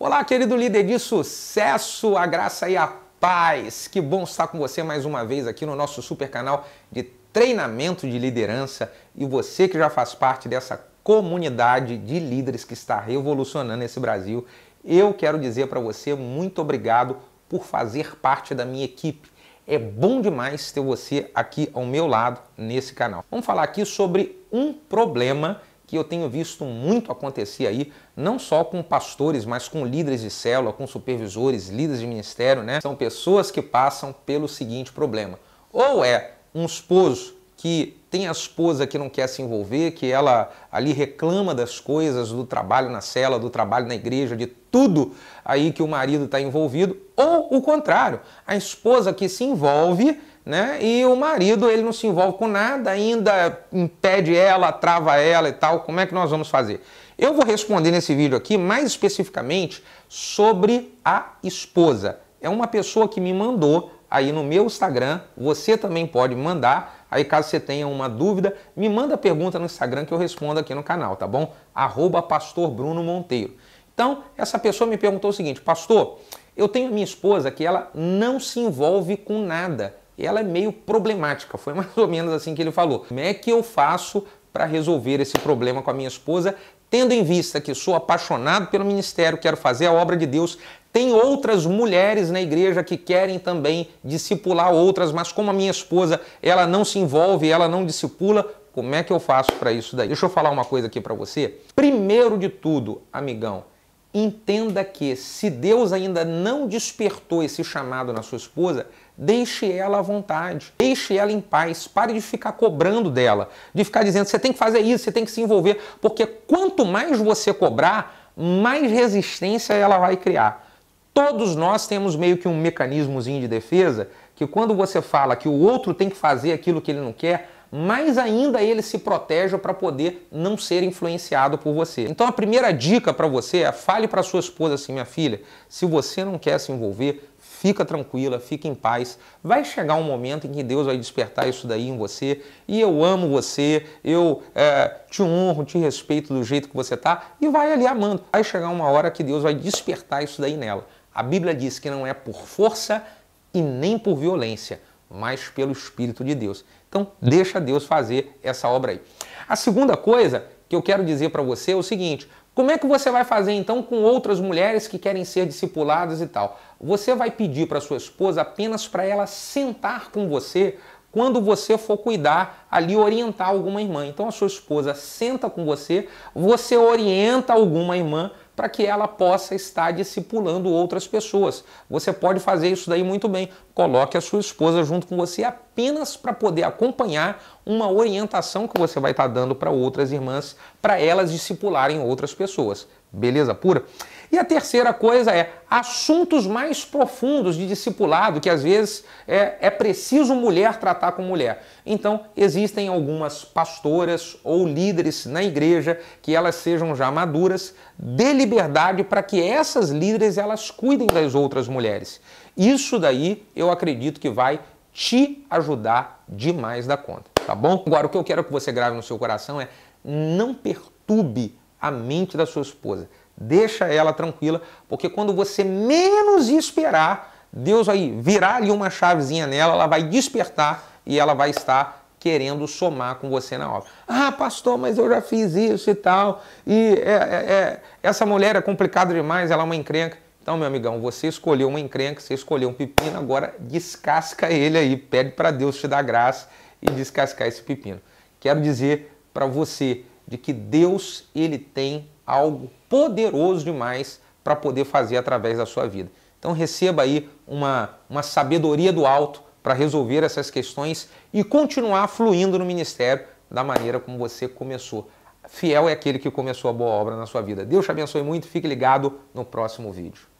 Olá, querido líder de sucesso, a graça e a paz. Que bom estar com você mais uma vez aqui no nosso super canal de treinamento de liderança e você que já faz parte dessa comunidade de líderes que está revolucionando esse Brasil. Eu quero dizer para você muito obrigado por fazer parte da minha equipe. É bom demais ter você aqui ao meu lado nesse canal. Vamos falar aqui sobre um problema que eu tenho visto muito acontecer aí, não só com pastores, mas com líderes de célula, com supervisores, líderes de ministério, né? São pessoas que passam pelo seguinte problema. Ou é um esposo que tem a esposa que não quer se envolver, que ela ali reclama das coisas, do trabalho na cela, do trabalho na igreja, de tudo aí que o marido está envolvido, ou o contrário, a esposa que se envolve né? E o marido, ele não se envolve com nada, ainda impede ela, trava ela e tal. Como é que nós vamos fazer? Eu vou responder nesse vídeo aqui mais especificamente sobre a esposa. É uma pessoa que me mandou aí no meu Instagram, você também pode mandar. Aí caso você tenha uma dúvida, me manda a pergunta no Instagram que eu respondo aqui no canal, tá bom? Arroba Pastor Bruno Monteiro. Então, essa pessoa me perguntou o seguinte, pastor, eu tenho minha esposa que ela não se envolve com nada ela é meio problemática. Foi mais ou menos assim que ele falou. Como é que eu faço para resolver esse problema com a minha esposa, tendo em vista que sou apaixonado pelo ministério, quero fazer a obra de Deus, tem outras mulheres na igreja que querem também discipular outras, mas como a minha esposa, ela não se envolve, ela não discipula, como é que eu faço para isso daí? Deixa eu falar uma coisa aqui para você. Primeiro de tudo, amigão, entenda que se Deus ainda não despertou esse chamado na sua esposa, Deixe ela à vontade, deixe ela em paz, pare de ficar cobrando dela, de ficar dizendo você tem que fazer isso, você tem que se envolver, porque quanto mais você cobrar, mais resistência ela vai criar. Todos nós temos meio que um mecanismozinho de defesa que quando você fala que o outro tem que fazer aquilo que ele não quer, mais ainda ele se proteja para poder não ser influenciado por você. Então a primeira dica para você é fale para sua esposa assim, minha filha, se você não quer se envolver, fica tranquila, fica em paz. Vai chegar um momento em que Deus vai despertar isso daí em você. E eu amo você, eu é, te honro, te respeito do jeito que você tá e vai ali amando. Vai chegar uma hora que Deus vai despertar isso daí nela. A Bíblia diz que não é por força e nem por violência, mas pelo Espírito de Deus. Então, deixa Deus fazer essa obra aí. A segunda coisa que eu quero dizer para você é o seguinte: como é que você vai fazer então com outras mulheres que querem ser discipuladas e tal? Você vai pedir para sua esposa apenas para ela sentar com você quando você for cuidar ali orientar alguma irmã. Então a sua esposa senta com você, você orienta alguma irmã para que ela possa estar discipulando outras pessoas. Você pode fazer isso daí muito bem coloque a sua esposa junto com você apenas para poder acompanhar uma orientação que você vai estar tá dando para outras irmãs, para elas discipularem outras pessoas. Beleza pura? E a terceira coisa é assuntos mais profundos de discipulado que às vezes é, é preciso mulher tratar com mulher. Então, existem algumas pastoras ou líderes na igreja que elas sejam já maduras, dê liberdade para que essas líderes elas cuidem das outras mulheres. Isso daí eu acredito que vai te ajudar demais da conta, tá bom? Agora, o que eu quero que você grave no seu coração é não perturbe a mente da sua esposa. Deixa ela tranquila, porque quando você menos esperar, Deus aí virar ali uma chavezinha nela, ela vai despertar e ela vai estar querendo somar com você na obra. Ah, pastor, mas eu já fiz isso e tal, e é, é, é, essa mulher é complicada demais, ela é uma encrenca. Então, meu amigão, você escolheu uma encrenca, você escolheu um pepino, agora descasca ele aí, pede para Deus te dar graça e descascar esse pepino. Quero dizer para você de que Deus ele tem algo poderoso demais para poder fazer através da sua vida. Então receba aí uma, uma sabedoria do alto para resolver essas questões e continuar fluindo no ministério da maneira como você começou. Fiel é aquele que começou a boa obra na sua vida. Deus te abençoe muito, fique ligado no próximo vídeo.